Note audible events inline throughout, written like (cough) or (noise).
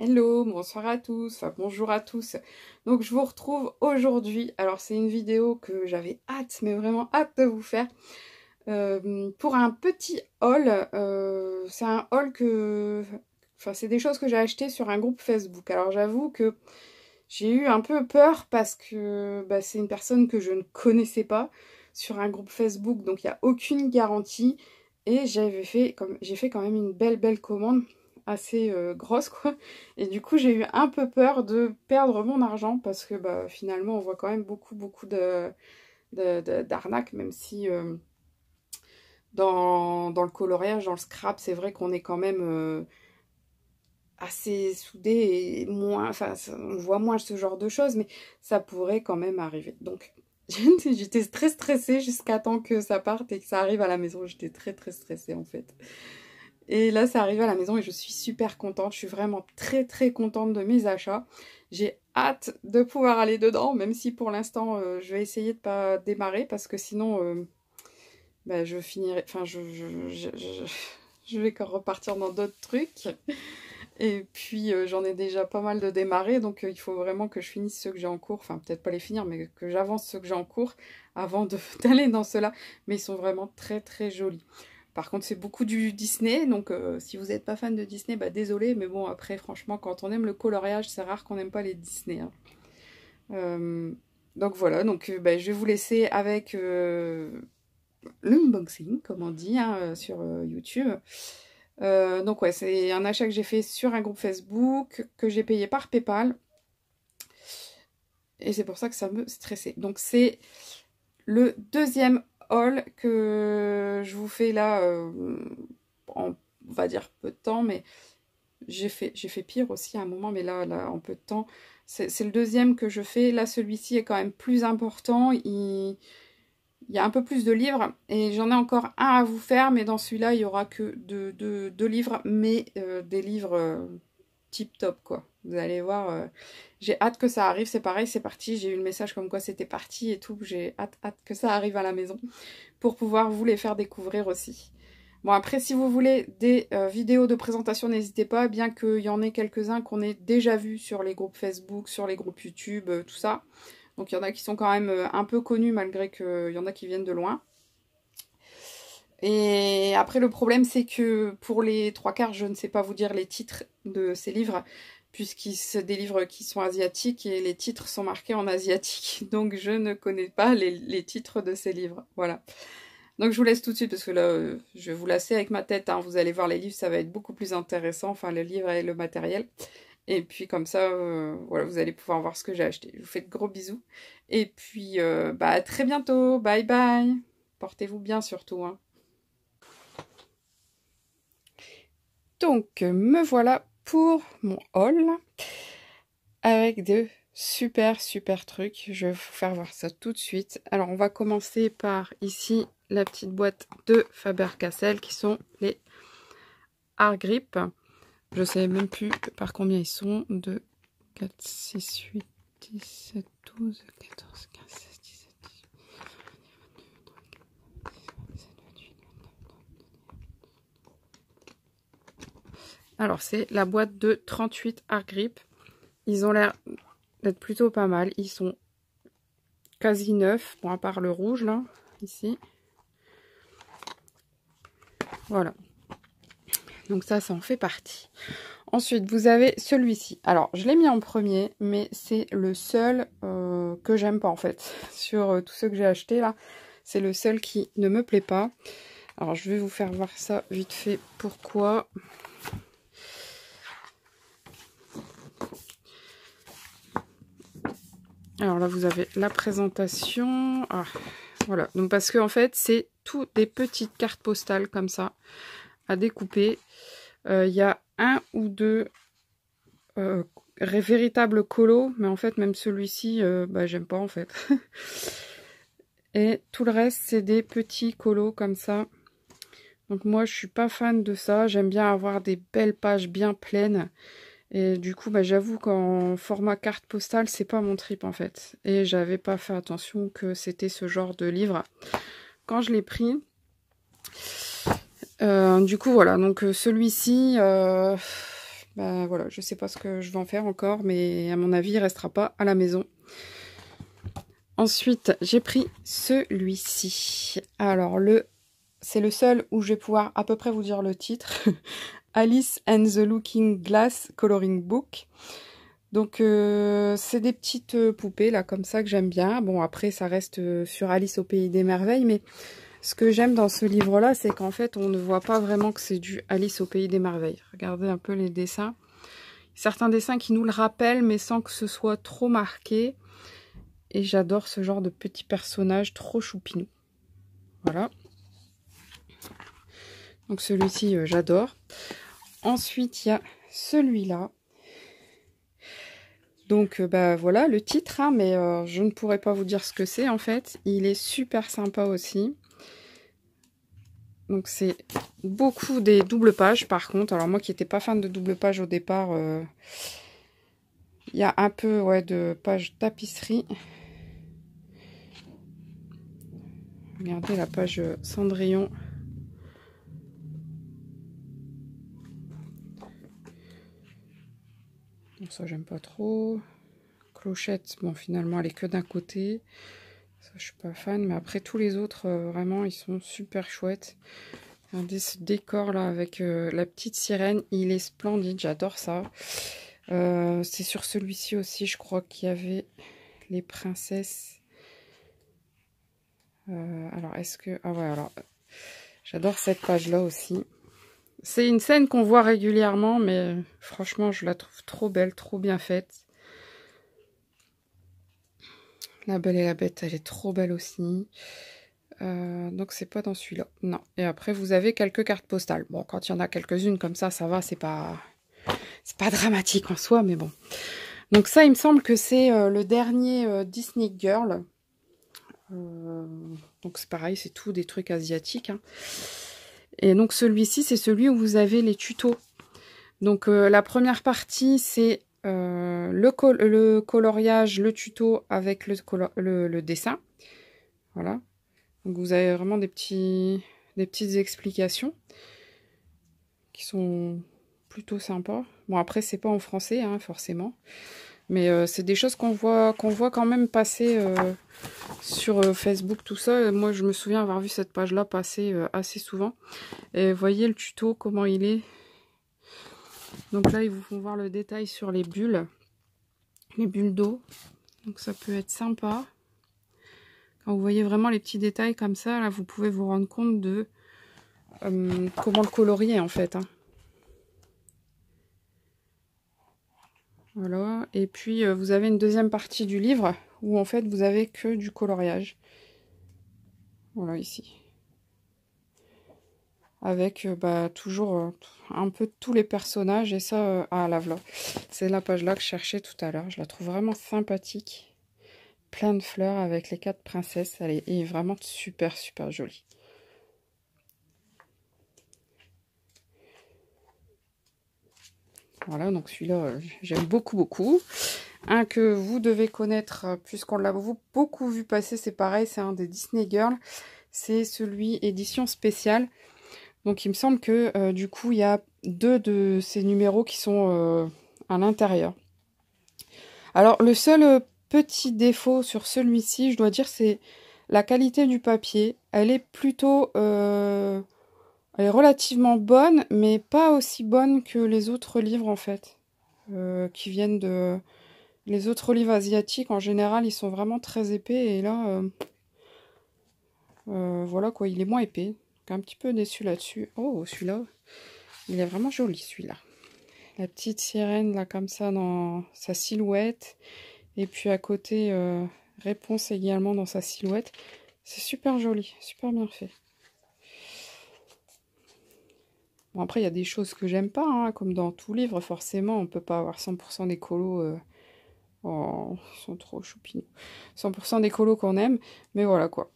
Hello, bonsoir à tous, enfin bonjour à tous. Donc je vous retrouve aujourd'hui. Alors c'est une vidéo que j'avais hâte, mais vraiment hâte de vous faire. Euh, pour un petit haul, euh, c'est un haul que... Enfin c'est des choses que j'ai achetées sur un groupe Facebook. Alors j'avoue que j'ai eu un peu peur parce que bah, c'est une personne que je ne connaissais pas sur un groupe Facebook, donc il n'y a aucune garantie. Et j'avais fait, j'ai fait quand même une belle belle commande assez euh, grosse quoi. Et du coup j'ai eu un peu peur de perdre mon argent parce que bah, finalement on voit quand même beaucoup beaucoup de d'arnaques même si euh, dans, dans, le coloriage, dans le scrap c'est vrai qu'on est quand même euh, assez soudé et moins, enfin on voit moins ce genre de choses mais ça pourrait quand même arriver. Donc (laughs) j'étais très stressée jusqu'à temps que ça parte et que ça arrive à la maison j'étais très très stressée en fait. Et là, ça arrive à la maison et je suis super contente. Je suis vraiment très très contente de mes achats. J'ai hâte de pouvoir aller dedans, même si pour l'instant, euh, je vais essayer de ne pas démarrer parce que sinon, euh, bah, je finirai... Enfin, je, je, je, repartir dans d'autres trucs. Et puis euh, j'en ai déjà pas mal de démarrer, donc il faut vraiment que je finisse ceux que j'ai en cours, enfin peut-être pas les finir, mais que j'avance ceux que j'ai en cours avant (laughs) d'aller dans ceux-là. Mais ils sont vraiment très très jolis. Par contre, c'est beaucoup du Disney, donc euh, si vous n'êtes pas fan de Disney, bah désolé, mais bon, après, franchement, quand on aime le coloriage, c'est rare qu'on n'aime pas les Disney. Hein. Euh, donc voilà, donc euh, bah, je vais vous laisser avec l'unboxing, comme on dit, hein, sur YouTube. donc ouais, c'est un achat que j'ai fait sur un groupe Facebook, que j'ai payé par Paypal. Et c'est pour ça que ça me stressait. Donc c'est le deuxième que je vous fais là euh, en, on va dire, peu de temps, mais j'ai fait, fait pire aussi à un moment, mais là, là en peu de temps, c'est le deuxième que je fais. Là, celui-ci est quand même plus important. Il, y a un peu plus de livres. Et j'en ai encore un à vous faire. Mais dans celui-là, il n'y aura que deux, livres. Mais euh, des livres euh, tip top quoi. Vous allez voir, euh, j'ai hâte que ça arrive, c'est pareil, c'est parti, j'ai eu le message comme quoi c'était parti et tout, j'ai hâte, hâte que ça arrive à la maison pour pouvoir vous les faire découvrir aussi. Bon après si vous voulez des euh, vidéos de présentation n'hésitez pas, bien qu'il y en ait quelques-uns qu'on ait déjà vu sur les groupes Facebook, sur les groupes YouTube, euh, tout ça. Donc il y en a qui sont quand même un peu connus malgré qu'il y en a qui viennent de loin. Et après, le problème, c'est que pour les trois quarts, je ne sais pas vous dire les titres de ces livres, puisqu'ils sont des livres qui sont asiatiques et les titres sont marqués en asiatique. (laughs) Donc, je ne connais pas les, titres de ces livres. Voilà. Donc, je vous laisse tout de suite, parce que là, euh, je vais vous lasser avec ma tête. Hein. Vous allez voir les livres, ça va être beaucoup plus intéressant, enfin, le livre et le matériel. Et puis, comme ça, euh, voilà, vous allez pouvoir voir ce que j'ai acheté. Je vous fais de gros bisous. Et puis, euh, bah, à très bientôt. Bye bye. Portez-vous bien surtout. Hein. Donc, me voilà pour mon haul avec de super, super trucs. Je vais vous faire voir ça tout de suite. Alors, on va commencer par ici la petite boîte de Faber-Castell qui sont les Art Grip. Je sais même plus par combien ils sont. 2, 4, 6, 8, 17, 12, 14, Alors, c'est la boîte de 38 Art Grip. Ils ont l'air d'être plutôt pas mal. Ils sont quasi neufs, bon, à part le rouge, là, ici. Voilà. Donc ça, ça en fait partie. Ensuite, vous avez celui-ci. Alors, je l'ai mis en premier, mais c'est le seul euh, que j'aime pas, en fait. (laughs) Sur tout euh, tous ceux que j'ai achetés, là, c'est le seul qui ne me plaît pas. Alors, je vais vous faire voir ça vite fait. Pourquoi Alors là, vous avez la présentation. Ah, voilà, donc parce que en fait, c'est tout des petites cartes postales comme ça à découper. Euh, il y a un ou deux euh, véritables colos, mais en fait, même celui-ci, euh, bah, j'aime pas en fait. (laughs) Et tout le reste, c'est des petits colos comme ça. Donc moi, je suis pas fan de ça. J'aime bien avoir des belles pages bien pleines. Et du coup, bah, j'avoue qu'en format carte postale, c'est pas mon trip en fait. Et j'avais pas fait attention que c'était ce genre de livre. Quand je l'ai pris, euh, du coup, voilà. Donc euh, celui-ci, euh, bah, voilà, je sais pas ce que je vais en faire encore, mais à mon avis, il restera pas à la maison. Ensuite, j'ai pris celui-ci. Alors, le c'est le seul où je vais pouvoir à peu près vous dire le titre. (laughs) Alice and the Looking Glass Coloring Book. Donc euh, c'est des petites euh, poupées là comme ça que j'aime bien. Bon après ça reste euh, sur Alice au pays des merveilles mais ce que j'aime dans ce livre là c'est qu'en fait on ne voit pas vraiment que c'est du Alice au pays des merveilles. Regardez un peu les dessins. Certains dessins qui nous le rappellent mais sans que ce soit trop marqué. Et j'adore ce genre de petits personnages trop choupinou Voilà. Donc celui-ci j'adore. Ensuite, il y a celui-là. Donc euh, bah voilà le titre, hein, mais euh, je ne pourrais pas vous dire ce que c'est en fait. Il est super sympa aussi. Donc c'est beaucoup des doubles pages par contre. Alors moi qui n'étais pas fan de double page au départ, euh, il y a un peu ouais, de pages tapisserie. Regardez la page Cendrillon. ça, j'aime pas trop. Clochette, bon, finalement, elle est que d'un côté. Ça, je suis pas fan. Mais après, tous les autres, euh, vraiment, ils sont super chouettes. Regardez ce décor là avec euh, la petite sirène. Il est splendide, j'adore ça. Euh, c'est sur celui-ci aussi, je crois qu'il y avait les princesses. alors, est-ce que... Ah ouais, alors... J'adore cette page là aussi. C'est une scène qu'on voit régulièrement, mais franchement, je la trouve trop belle, trop bien faite. La Belle et la Bête, elle est trop belle aussi. Euh, donc c'est pas dans celui-là. Non. Et après, vous avez quelques cartes postales. Bon, quand il y en a quelques-unes comme ça, ça va, c'est pas... C'est pas dramatique en soi, mais bon. Donc ça, il me semble que c'est euh, le dernier euh, Disney Girl. donc c'est pareil, c'est tout des trucs asiatiques. Hein. Et donc celui-ci, c'est celui où vous avez les tutos. Donc euh, la première partie, c'est euh, le, coloriage, le tuto avec le, dessin. Voilà. Donc vous avez vraiment des, petits, des petites explications qui sont plutôt sympas. Bon après, c'est pas en français, hein, forcément. Mais euh, c'est des choses qu'on voit, qu'on voit quand même passer euh, sur euh, Facebook, tout ça. moi, je me souviens avoir vu cette page-là passer assez souvent. Et voyez le tuto, comment il est. Donc là, ils vous font voir le détail sur les bulles. Les bulles d'eau. Donc ça peut être sympa. Quand vous voyez vraiment les petits détails comme ça, là, vous pouvez vous rendre compte de comment le colorier, en fait. Hein. et puis euh, vous avez une deuxième partie du livre où en fait vous avez que du coloriage. Voilà, ici. Avec euh, bah, toujours euh, un peu tous les personnages, et ça, ah la voilà, c'est la page là que je cherchais tout à l'heure, je la trouve vraiment sympathique. Plein de fleurs avec les quatre princesses, elle est vraiment super super jolie. Voilà, donc celui-là, euh, j'aime beaucoup, beaucoup. Un que vous devez connaître, euh, puisqu'on l'a beaucoup vu passer, c'est pareil, c'est un des Disney Girls. C'est celui édition spéciale. Donc il me semble que euh, du coup, il y a deux de ces numéros qui sont à l'intérieur. Alors le seul petit défaut sur celui-ci, je dois dire, c'est la qualité du papier. Elle est plutôt... Elle est relativement bonne, mais pas aussi bonne que les autres livres en fait, euh, qui viennent de. Les autres livres asiatiques en général, ils sont vraiment très épais et là, euh, euh, voilà quoi, il est moins épais. Donc un petit peu déçu là-dessus. Oh, celui-là, il est vraiment joli celui-là. La petite sirène là comme ça dans sa silhouette et puis à côté réponse également dans sa silhouette. C'est super joli, super bien fait. Bon, après, il y a des choses que j'aime pas, hein, comme dans tout livre, forcément, on peut pas avoir 100% des colos. Oh, ils sont trop pour 100% des qu'on aime, mais voilà quoi.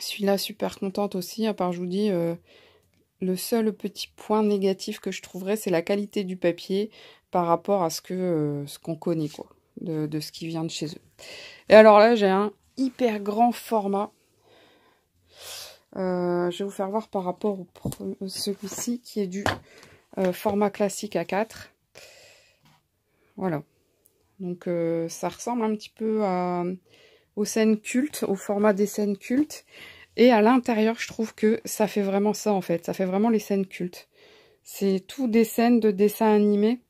suis là super contente aussi, à part, je vous dis, euh, le seul petit point négatif que je trouverais, c'est la qualité du papier par rapport à ce que euh, ce qu'on connaît, quoi, de ce qui vient de chez eux. Et alors là, j'ai un hyper grand format euh, je vais vous faire voir par rapport au euh, celui-ci qui est du euh, format classique a 4. Voilà. Donc ça ressemble un petit peu à, aux scènes cultes, au format des scènes cultes. Et à l'intérieur, je trouve que ça fait vraiment ça en fait. Ça fait vraiment les scènes cultes. C'est tout des scènes de dessins animés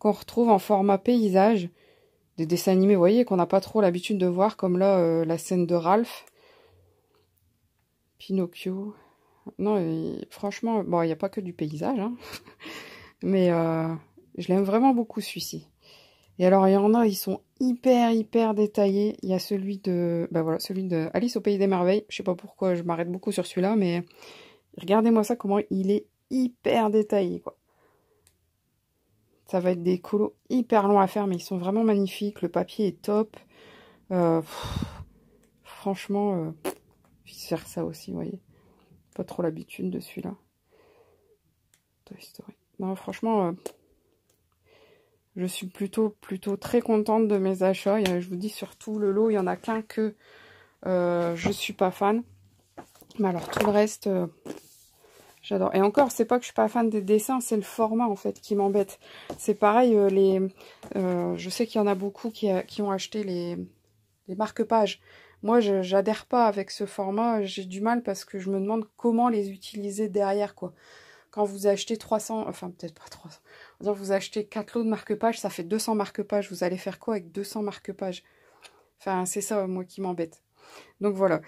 qu'on retrouve en format paysage. Des dessins animés, vous voyez, qu'on n'a pas trop l'habitude de voir, comme là, la scène de Ralph. Pinocchio. Non, franchement, bon, il n'y a pas que du paysage, hein. (laughs) mais euh, je l'aime vraiment beaucoup celui-ci. Et alors, il y en a, ils sont hyper, hyper détaillés. Il y a celui de, ben voilà, celui de Alice au Pays des Merveilles. Je ne sais pas pourquoi je m'arrête beaucoup sur celui-là, mais regardez-moi ça, comment il est hyper détaillé, Ça va être des colos hyper longs à faire, mais ils sont vraiment magnifiques. Le papier est top. Euh, franchement, euh, faire ça aussi, vous voyez. Pas trop l'habitude de celui-là. Non, franchement, euh, je suis plutôt, plutôt très contente de mes achats. je vous dis, sur tout le lot, il y en a qu'un que euh, je suis pas fan. Mais alors, tout le reste, euh, j'adore. Et encore, c'est pas que je suis pas fan des dessins, c'est le format, en fait, qui m'embête. C'est pareil, les, je sais qu'il y en a beaucoup qui, qui ont acheté les, les marque-pages. Moi, je j'adhère pas avec ce format, j'ai du mal parce que je me demande comment les utiliser derrière, quoi. Quand vous achetez 300, enfin peut-être pas 300, vous achetez 4 lots de marque-pages, ça fait 200 marque-pages, vous allez faire quoi avec 200 marque-pages Enfin, c'est ça, moi, qui m'embête. Donc voilà.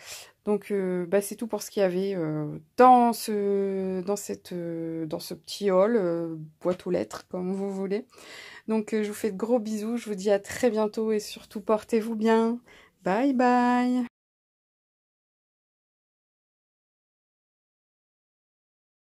Donc euh, bah, c'est tout pour ce qu'il y avait euh, dans ce dans cette euh, dans ce petit hall boîte aux lettres comme vous voulez. Donc je vous fais de gros bisous, je vous dis à très bientôt et surtout portez-vous bien. Bye bye